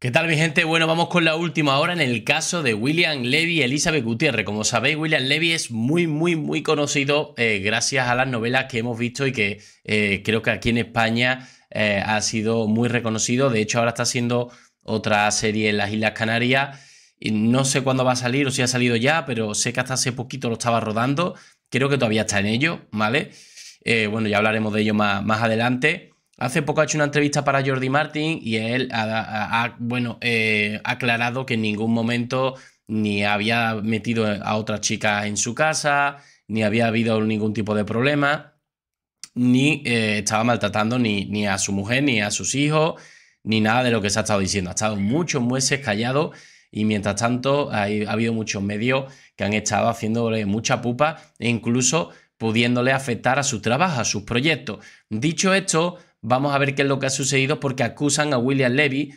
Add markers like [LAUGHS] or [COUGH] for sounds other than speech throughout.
¿Qué tal mi gente? Bueno, vamos con la última hora en el caso de William Levy y Elizabeth Gutiérrez. Como sabéis, William Levy es muy, muy, muy conocido eh, gracias a las novelas que hemos visto y que eh, creo que aquí en España eh, ha sido muy reconocido. De hecho, ahora está haciendo otra serie en las Islas Canarias. Y no sé cuándo va a salir o si ha salido ya, pero sé que hasta hace poquito lo estaba rodando. Creo que todavía está en ello, ¿vale? bueno, ya hablaremos de ello más, más adelante. Hace poco ha hecho una entrevista para Jordi Martin y él eh, ha, aclarado que en ningún momento ni había metido a otra chica en su casa, ni había habido ningún tipo de problema, ni eh, estaba maltratando ni, ni a su mujer, ni a sus hijos, ni nada de lo que se ha estado diciendo. Ha estado muchos meses callado y mientras tanto ha habido muchos medios que han estado haciéndole mucha pupa e incluso pudiéndole afectar a su trabajo, a sus proyectos. Dicho esto, Vamos a ver qué es lo que ha sucedido porque acusan a William Levy,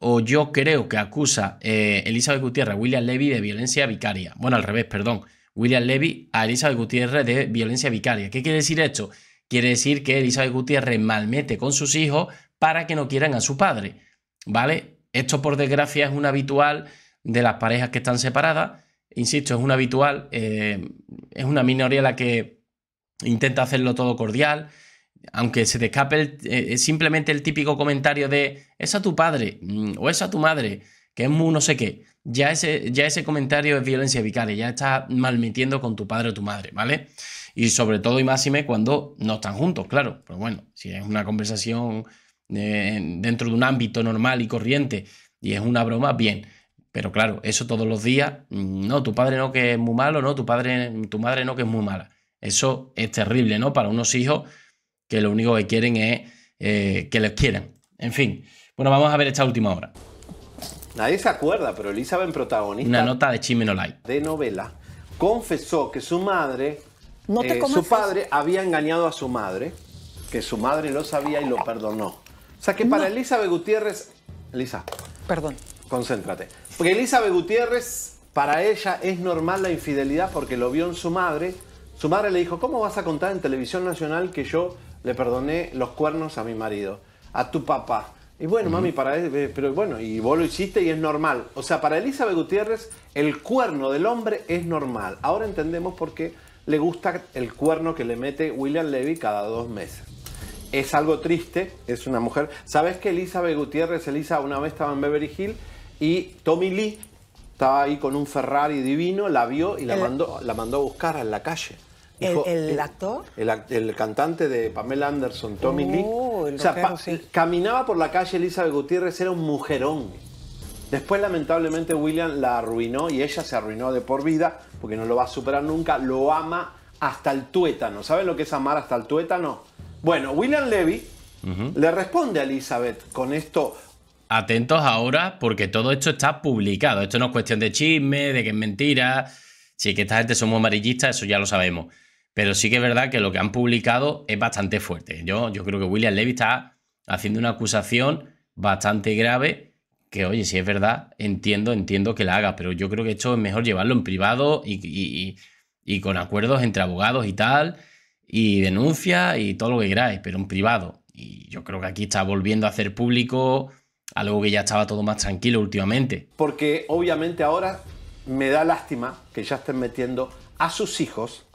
o yo creo que acusa a eh, Elizabeth Gutiérrez a William Levy de violencia vicaria. Bueno, al revés, perdón. William Levy a Elizabeth Gutiérrez de violencia vicaria. ¿Qué quiere decir esto? Quiere decir que Elizabeth Gutiérrez malmete con sus hijos para que no quieran a su padre. ¿Vale? Esto, por desgracia, es un habitual de las parejas que están separadas. Insisto, es un habitual, eh, es una minoría la que intenta hacerlo todo cordial, aunque se te escape eh, eh, simplemente el típico comentario de es a tu padre mm, o es a tu madre, que es muy no sé qué, ya ese, ya ese comentario es violencia vicaria, ya estás malmitiendo con tu padre o tu madre, ¿vale? Y sobre todo y máxime cuando no están juntos, claro, pero pues bueno, si es una conversación eh, dentro de un ámbito normal y corriente y es una broma, bien. Pero claro, eso todos los días, mm, no, tu padre no que es muy malo, no, tu padre, tu madre no que es muy mala. Eso es terrible, ¿no? Para unos hijos que lo único que quieren es eh, que les quieran. En fin, bueno, vamos a ver esta última hora. Nadie se acuerda, pero Elizabeth, protagonista. Una nota de Light... De novela, confesó que su madre, no eh, su padre, había engañado a su madre, que su madre lo sabía y lo perdonó. O sea que para Elizabeth Gutiérrez. Elisa. Perdón. Concéntrate. Porque Elizabeth Gutiérrez, para ella es normal la infidelidad porque lo vio en su madre. Su madre le dijo: ¿Cómo vas a contar en televisión nacional que yo le perdoné los cuernos a mi marido, a tu papá. Y bueno, mami, para él, eh, pero bueno, y vos lo hiciste y es normal. O sea, para Elizabeth Gutiérrez, el cuerno del hombre es normal. Ahora entendemos por qué le gusta el cuerno que le mete William Levy cada dos meses. Es algo triste, es una mujer. ¿Sabes que Elizabeth Gutiérrez, Elisa, una vez estaba en Beverly Hill y Tommy Lee estaba ahí con un Ferrari divino, la vio y la, mandó, la mandó a buscar en la calle. ¿El, actor? El, cantante de Pamela Anderson, Tommy Lee. Oh, o caminaba por la calle Elizabeth Gutiérrez, era un mujerón. Después, lamentablemente, William la arruinó y ella se arruinó de por vida, porque no lo va a superar nunca. Lo ama hasta el tuétano. ¿Saben lo que es amar hasta el tuétano? Bueno, William Levy le responde a Elizabeth con esto. Atentos ahora, porque todo esto está publicado. Esto no es cuestión de chisme, de que es mentira. Sí, que esta gente somos amarillistas, eso ya lo sabemos. Pero sí que es verdad que lo que han publicado es bastante fuerte. Yo, yo creo que William Levy está haciendo una acusación bastante grave que, oye, si es verdad, entiendo, entiendo que la haga, pero yo creo que esto es mejor llevarlo en privado y, con acuerdos entre abogados y tal, y denuncia y todo lo que queráis, pero en privado. Y yo creo que aquí está volviendo a hacer público algo que ya estaba todo más tranquilo últimamente. Porque obviamente ahora me da lástima que ya estén metiendo a sus hijos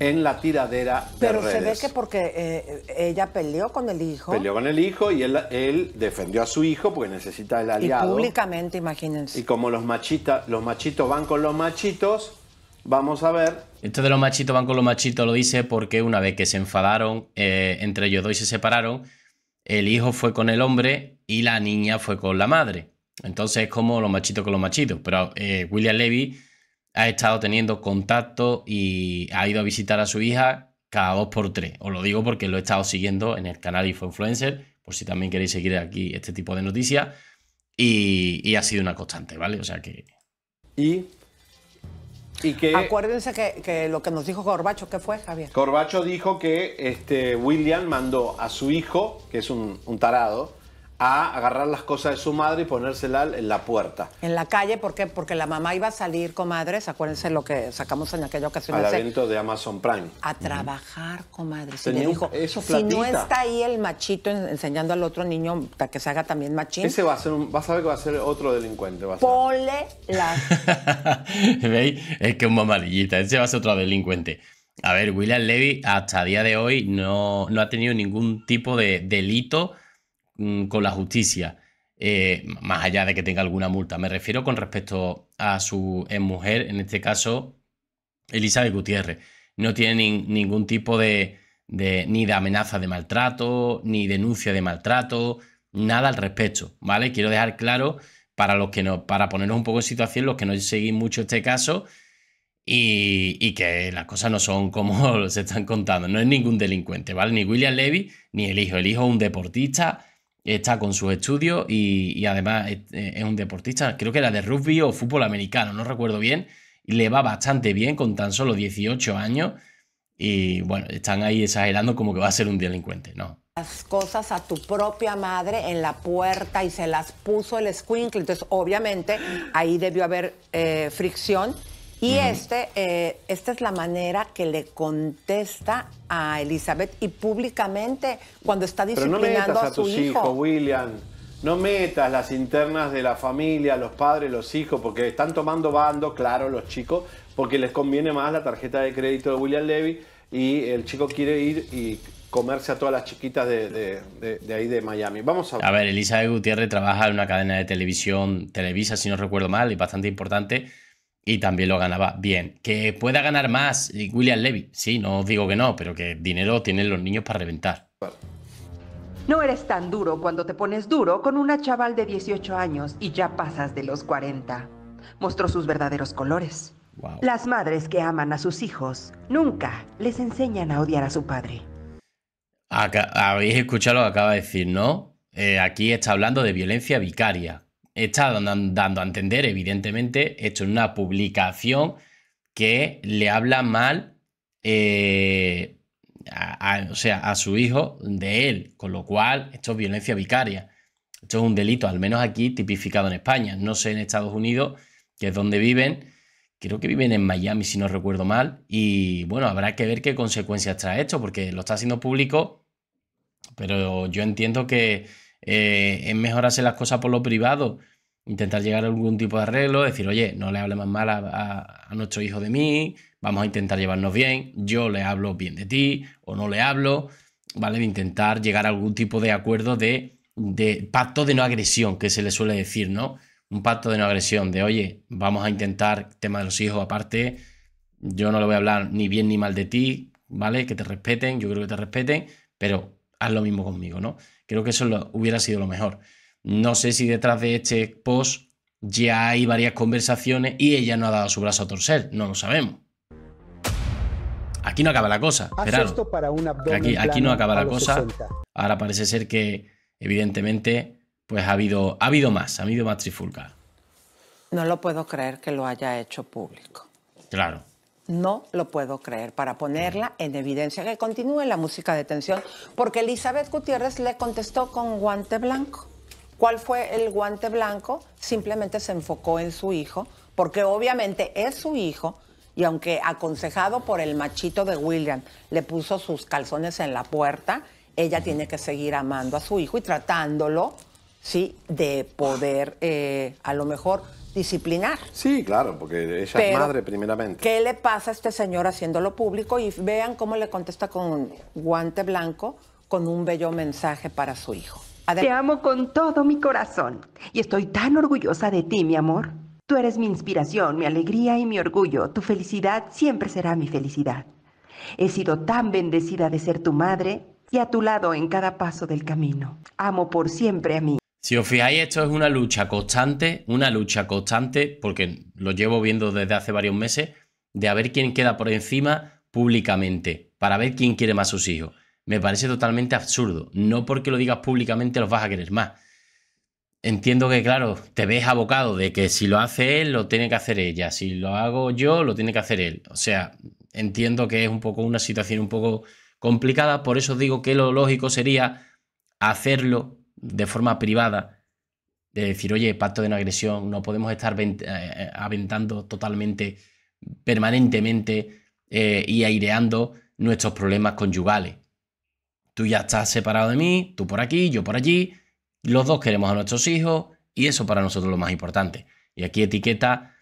en la tiradera. De Pero se ve que porque eh, ella peleó con el hijo. Peleó con el hijo y él, defendió a su hijo porque necesita el aliado. Y públicamente, imagínense. Y como los, los machitos van con los machitos, vamos a ver. Esto de los machitos van con los machitos lo dice porque una vez que se enfadaron, eh, entre ellos dos y se separaron, el hijo fue con el hombre y la niña fue con la madre. Entonces es como los machitos con los machitos. Pero eh, William Levy ha estado teniendo contacto y ha ido a visitar a su hija cada dos por tres. Os lo digo porque lo he estado siguiendo en el canal influencer. por si también queréis seguir aquí este tipo de noticias. Y, ha sido una constante, ¿vale? O sea que. Y. y que... Acuérdense que, que, lo que nos dijo Corbacho, ¿qué fue, Javier? Corbacho dijo que este, William mandó a su hijo, que es un, un tarado, a agarrar las cosas de su madre y ponérselas en la puerta. En la calle, ¿por qué? Porque la mamá iba a salir, comadres, acuérdense lo que sacamos en aquella ocasión. Al evento de Amazon Prime. A trabajar, con comadres. si no está ahí el machito enseñando al otro niño para que se haga también machín. Ese va a ser, un, a que va a ser otro delincuente. Va [LAUGHS] ¿Veis? Es que es mamarillita, ese va a ser otro delincuente. A ver, William Levy hasta día de hoy no, no ha tenido ningún tipo de delito Mm, con la justicia, eh, más allá de que tenga alguna multa. Me refiero con respecto a su mujer, en este caso, Elizabeth Gutiérrez. No tiene ningún tipo de, ni de amenaza de maltrato, ni denuncia de maltrato, nada al respecto, ¿vale? Quiero dejar claro para los que no, para ponernos un poco en situación, los que no seguís mucho este caso y, y, que las cosas no son como [LAUGHS] se están contando. No es ningún delincuente, ¿vale? Ni William Levy, ni el hijo. El hijo es un deportista está con sus estudios y, además es, un deportista, creo que era de rugby o fútbol americano, no recuerdo bien, y le va bastante bien con tan solo 18 años y bueno, están ahí exagerando como que va a ser un delincuente, ¿no? Las cosas a tu propia madre en la puerta y se las puso el squinkle, entonces obviamente ahí debió haber eh, fricción y este, eh, esta es la manera que le contesta a Elizabeth y públicamente cuando está disciplinando a, tus hijos, William. No metas las internas de la familia, los padres, los hijos, porque están tomando bando, claro, los chicos, porque les conviene más la tarjeta de crédito de William Levy y el chico quiere ir y comerse a todas las chiquitas de, de, ahí de Miami. Vamos a ver. A ver, Elizabeth Gutiérrez trabaja en una cadena de televisión, Televisa, si no recuerdo mal, y bastante importante y también lo ganaba bien. ¿Que pueda ganar más eh, William Levy? Sí, no digo que no, pero que dinero tienen los niños para reventar. No eres tan duro cuando te pones duro con una chaval de 18 años y ya pasas de los 40. Mostró sus verdaderos colores. Las madres que aman a sus hijos nunca les enseñan a odiar a su padre. habéis escuchado lo que acaba de decir, ¿no? Eh, aquí está hablando de violencia vicaria, está dando a entender, evidentemente, esto es una publicación que le habla mal eh, o sea, a su hijo de él, con lo cual esto es violencia vicaria. Esto es un delito, al menos aquí tipificado en España. No sé en Estados Unidos, que es donde viven. Creo que viven en Miami, si no recuerdo mal. Y bueno, habrá que ver qué consecuencias trae esto, porque lo está haciendo público. Pero yo entiendo que, eh, es mejor las cosas por lo privado, intentar llegar a algún tipo de arreglo, decir, oye, no le hable más mal a, nuestro hijo de mí, vamos a intentar llevarnos bien, yo le hablo bien de ti o no le hablo, ¿vale? De intentar llegar a algún tipo de acuerdo de, de pacto de no agresión, que se le suele decir, ¿no? Un pacto de no agresión, de oye, vamos a intentar tema de los hijos aparte, yo no le voy a hablar ni bien ni mal de ti, ¿vale? Que te respeten, yo creo que te respeten, pero haz lo mismo conmigo, ¿no? Creo que eso lo, hubiera sido lo mejor. No sé si detrás de este post ya hay varias conversaciones y ella no ha dado su brazo a torcer, no lo sabemos. Aquí no acaba la cosa. aquí, aquí no acaba la cosa. Ahora parece ser que, evidentemente, pues ha habido, ha habido más, ha habido más trifulca. No lo puedo creer que lo haya hecho público. Claro no lo puedo creer, para ponerla en evidencia, que continúe la música de tensión, porque Elizabeth Gutiérrez le contestó con guante blanco. ¿Cuál fue el guante blanco? Simplemente se enfocó en su hijo, porque obviamente es su hijo, y aunque aconsejado por el machito de William, le puso sus calzones en la puerta, ella tiene que seguir amando a su hijo y tratándolo, ¿sí? De poder, eh, a lo mejor disciplinar. Sí, claro, porque ella es madre primeramente. ¿Qué le pasa a este señor haciéndolo público? Y vean cómo le contesta con guante blanco, con un bello mensaje para su hijo. Te amo con todo mi corazón y estoy tan orgullosa de ti, mi amor. Tú eres mi inspiración, mi alegría y mi orgullo. Tu felicidad siempre será mi felicidad. He sido tan bendecida de ser tu madre y a tu lado en cada paso del camino. Amo por siempre a mí. Si os fijáis, esto es una lucha constante, una lucha constante, porque lo llevo viendo desde hace varios meses, de a ver quién queda por encima públicamente, para ver quién quiere más sus hijos. Me parece totalmente absurdo. No porque lo digas públicamente los vas a querer más. Entiendo que, claro, te ves abocado de que si lo hace él, lo tiene que hacer ella. Si lo hago yo, lo tiene que hacer él. O sea, entiendo que es un poco una situación un poco complicada. Por eso digo que lo lógico sería hacerlo de forma privada, de decir, oye, pacto de no agresión, no podemos estar eh, eh, aventando totalmente, permanentemente eh, y aireando nuestros problemas conyugales. Tú ya estás separado de mí, tú por aquí, yo por allí, los dos queremos a nuestros hijos y eso para nosotros es lo más importante. Y aquí etiqueta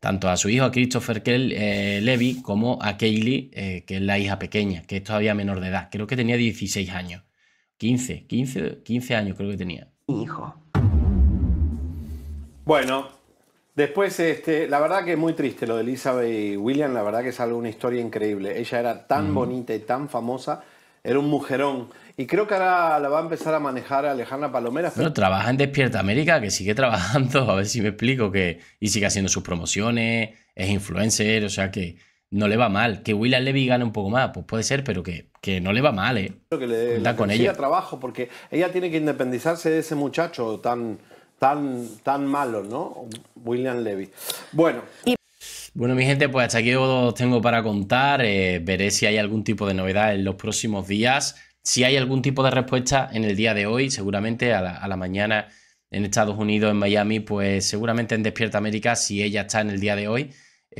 tanto a su hijo, a Christopher Levy, como a Kaylee, que es la hija pequeña, que es todavía menor de edad. Creo que tenía 16 años. 15, 15, 15 años creo que tenía. Hijo. Bueno, después, este, la verdad que es muy triste lo de Elizabeth y William, la verdad que es algo, una historia increíble. Ella era tan mm. bonita y tan famosa, era un mujerón. Y creo que ahora la va a empezar a manejar Alejandra Palomera. Bueno, trabaja en Despierta América, que sigue [LAUGHS] trabajando, a ver si me explico, que, y sigue haciendo sus promociones, es influencer, o sea que no le va mal. Que William Levy gane un poco más, pues puede ser, pero que, que no le va mal, ¿eh? que le, con ella. trabajo, porque ella tiene que independizarse de ese muchacho tan, tan, tan malo, ¿no? William Levy. Bueno. Bueno, mi gente, pues hasta aquí os tengo para contar. Eh, veré si hay algún tipo de novedad en los próximos días. Si hay algún tipo de respuesta en el día de hoy, seguramente a la mañana en Estados Unidos, en Miami, pues seguramente en Despierta América, si ella está en el día de hoy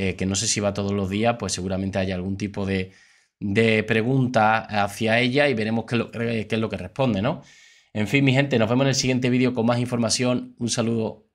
eh, que no sé si va todos los días, pues seguramente haya algún tipo de, pregunta hacia ella y veremos qué, eh, qué es lo que responde, ¿no? En fin, mi gente, nos vemos en el siguiente vídeo con más información. Un saludo